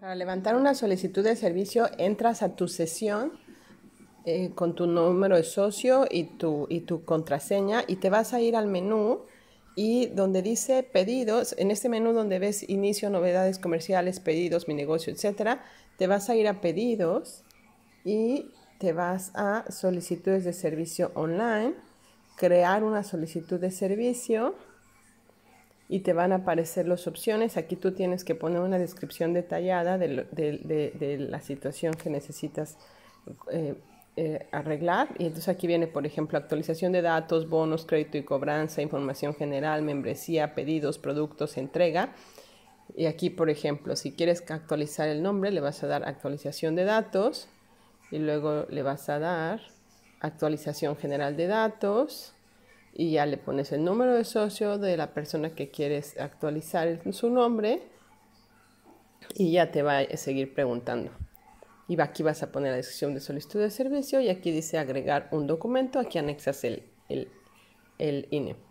Para levantar una solicitud de servicio, entras a tu sesión eh, con tu número de socio y tu, y tu contraseña y te vas a ir al menú y donde dice pedidos, en este menú donde ves inicio, novedades comerciales, pedidos, mi negocio, etcétera, te vas a ir a pedidos y te vas a solicitudes de servicio online, crear una solicitud de servicio y te van a aparecer las opciones. Aquí tú tienes que poner una descripción detallada de, la situación que necesitas eh, eh, arreglar. Y entonces aquí viene, por ejemplo, actualización de datos, bonos, crédito y cobranza, información general, membresía, pedidos, productos, entrega. Y aquí, por ejemplo, si quieres actualizar el nombre, le vas a dar actualización de datos y luego le vas a dar actualización general de datos y ya le pones el número de socio de la persona que quieres actualizar su nombre y ya te va a seguir preguntando. Y aquí vas a poner la descripción de solicitud de servicio y aquí dice agregar un documento, aquí anexas el, el, el INE.